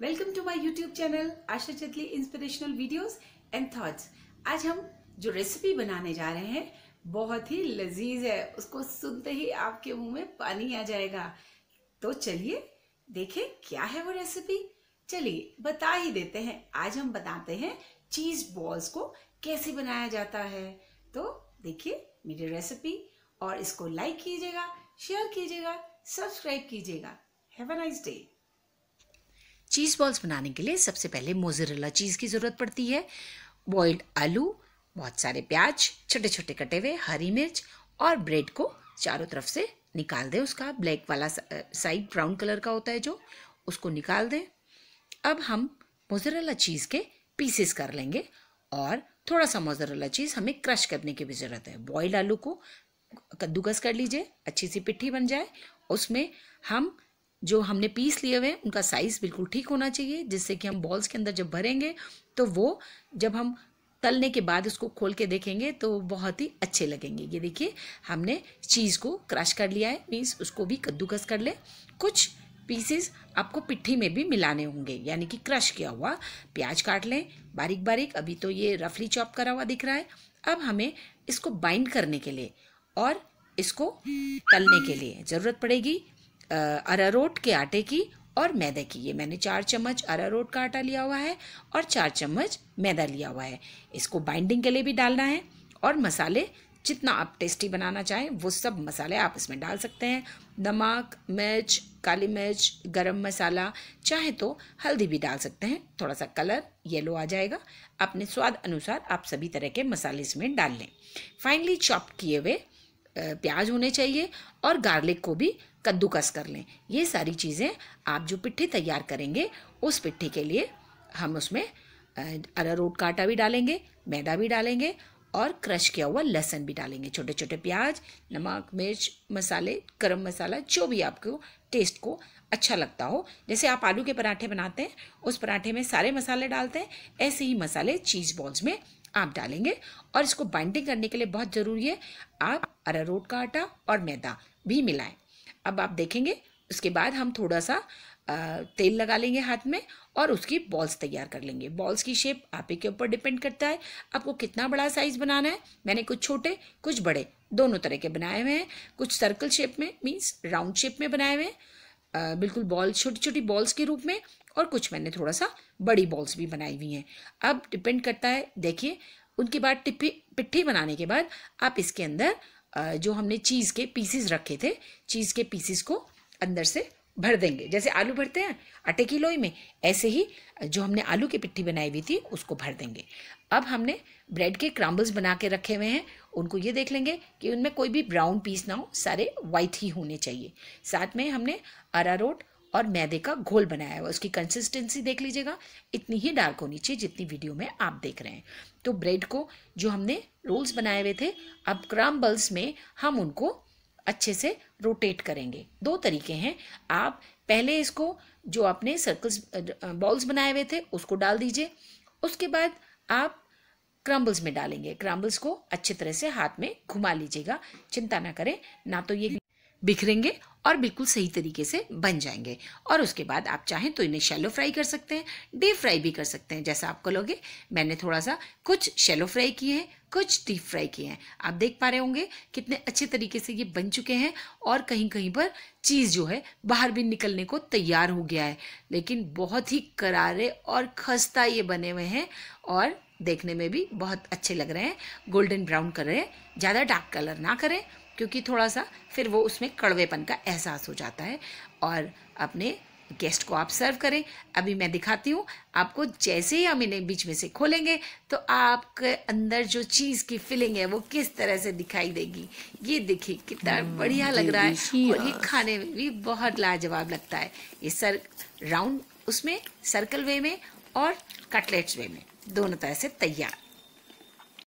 welcome to my YouTube channel Asha Chatli inspirational videos and thoughts आज हम जो रेसिपी बनाने जा रहे हैं बहुत ही लजीज है उसको सुनते ही आपके मुंह में पानी आ जाएगा तो चलिए देखें क्या है वो रेसिपी चलिए बता ही देते हैं आज हम बताते हैं चीज बॉल्स को कैसे बनाया जाता है तो देखिए मेरी रेसिपी और इसको लाइक कीजिएगा शेयर कीजिएगा सब्सक्राइब कीजिएगा have a nice day cheese balls बनाने के लिए सबसे पहले मोजरेला चीज़ की ज़रूरत पड़ती है बॉइल्ड आलू बहुत सारे प्याज छोटे छोटे कटे हुए हरी मिर्च और ब्रेड को चारों तरफ से निकाल दें उसका ब्लैक वाला साइड ब्राउन कलर का होता है जो उसको निकाल दें अब हम मोजरेला चीज़ के पीसेस कर लेंगे और थोड़ा सा मोजरेला चीज़ हमें क्रश करने की भी ज़रूरत है बॉइल्ड आलू को कद्दूकस कर लीजिए अच्छी सी पिट्ठी बन जाए उसमें हम जो हमने पीस लिए हुए हैं उनका साइज़ बिल्कुल ठीक होना चाहिए जिससे कि हम बॉल्स के अंदर जब भरेंगे तो वो जब हम तलने के बाद उसको खोल के देखेंगे तो बहुत ही अच्छे लगेंगे ये देखिए हमने चीज़ को क्रश कर लिया है मीन्स उसको भी कद्दूकस कर ले कुछ पीसेस आपको पिट्ठी में भी मिलाने होंगे यानी कि क्रश किया हुआ प्याज काट लें बारीक बारीक अभी तो ये रफली चॉप करा हुआ दिख रहा है अब हमें इसको बाइंड करने के लिए और इसको तलने के लिए ज़रूरत पड़ेगी अरारोट के आटे की और मैदे की ये मैंने चार चम्मच अरारोट का आटा लिया हुआ है और चार चम्मच मैदा लिया हुआ है इसको बाइंडिंग के लिए भी डालना है और मसाले जितना आप टेस्टी बनाना चाहें वो सब मसाले आप इसमें डाल सकते हैं नमक मिर्च काली मिर्च गरम मसाला चाहे तो हल्दी भी डाल सकते हैं थोड़ा सा कलर येलो आ जाएगा अपने स्वाद अनुसार आप सभी तरह के मसाले इसमें डाल लें फाइनली चॉप किए हुए प्याज होने चाहिए और गार्लिक को भी कद्दूकस कर लें ये सारी चीज़ें आप जो पिट्ठी तैयार करेंगे उस पिट्ठी के लिए हम उसमें अरारोट का आटा भी डालेंगे मैदा भी डालेंगे और क्रश किया हुआ लहसन भी डालेंगे छोटे छोटे प्याज नमक मिर्च मसाले गर्म मसाला जो भी आपको टेस्ट को अच्छा लगता हो जैसे आप आलू के पराठे बनाते हैं उस पराठे में सारे मसाले डालते हैं ऐसे ही मसाले चीज़ बॉल्स में आप डालेंगे और इसको बाइंडिंग करने के लिए बहुत ज़रूरी है आप अरारोट का आटा और मैदा भी मिलाएं अब आप देखेंगे उसके बाद हम थोड़ा सा तेल लगा लेंगे हाथ में और उसकी बॉल्स तैयार कर लेंगे बॉल्स की शेप आप ही के ऊपर डिपेंड करता है आपको कितना बड़ा साइज़ बनाना है मैंने कुछ छोटे कुछ बड़े दोनों तरह के बनाए हुए हैं कुछ सर्कल शेप में मीन्स राउंड शेप में बनाए हुए हैं बिल्कुल बॉल छोटी छोटी बॉल्स के रूप में और कुछ मैंने थोड़ा सा बड़ी बॉल्स भी बनाई हुई हैं अब डिपेंड करता है देखिए उनके बाद टिप्पी पिट्ठी बनाने के बाद आप इसके अंदर जो हमने चीज़ के पीसीस रखे थे चीज़ के पीसीस को अंदर से भर देंगे जैसे आलू भरते हैं आटे की लोई में ऐसे ही जो हमने आलू की पिट्ठी बनाई हुई थी उसको भर देंगे अब हमने ब्रेड के क्रम्बल्स बना के रखे हुए हैं उनको ये देख लेंगे कि उनमें कोई भी ब्राउन पीस ना हो सारे वाइट ही होने चाहिए साथ में हमने अरारोट और मैदे का घोल बनाया हुआ उसकी कंसिस्टेंसी देख लीजिएगा इतनी ही डार्क होनी चाहिए जितनी वीडियो में आप देख रहे हैं तो ब्रेड को जो हमने रोल्स बनाए हुए थे अब क्रम्बल्स में हम उनको अच्छे से रोटेट करेंगे दो तरीके हैं आप पहले इसको जो आपने सर्कल्स बॉल्स बनाए हुए थे उसको डाल दीजिए उसके बाद आप क्रम्बल्स में डालेंगे क्रम्बल्स को अच्छे तरह से हाथ में घुमा लीजिएगा चिंता ना करें ना तो ये बिखरेंगे और बिल्कुल सही तरीके से बन जाएंगे और उसके बाद आप चाहें तो इन्हें शैलो फ्राई कर सकते हैं डीप फ्राई भी कर सकते हैं जैसा आप कहोगे मैंने थोड़ा सा कुछ शैलो फ्राई किए हैं कुछ डीप फ्राई किए हैं आप देख पा रहे होंगे कितने अच्छे तरीके से ये बन चुके हैं और कहीं कहीं पर चीज़ जो है बाहर भी निकलने को तैयार हो गया है लेकिन बहुत ही करारे और खस्ता ये बने हुए हैं और देखने में भी बहुत अच्छे लग रहे हैं गोल्डन ब्राउन कर रहे हैं ज़्यादा डार्क कलर ना करें क्योंकि थोड़ा सा फिर वो उसमें कड़वेपन का एहसास हो जाता है और अपने गेस्ट को आप सर्व करें अभी मैं दिखाती हूँ आपको जैसे ही हम इन्हें बीच में से खोलेंगे तो आपके अंदर जो चीज़ की फीलिंग है वो किस तरह से दिखाई देगी ये देखिए कितना हम्म, बढ़िया लग रहा है और ये खाने में भी बहुत लाजवाब लगता है ये सर राउंड उसमें सर्कल वे में और कटलेट्स वे में दोनों तरह से तैयार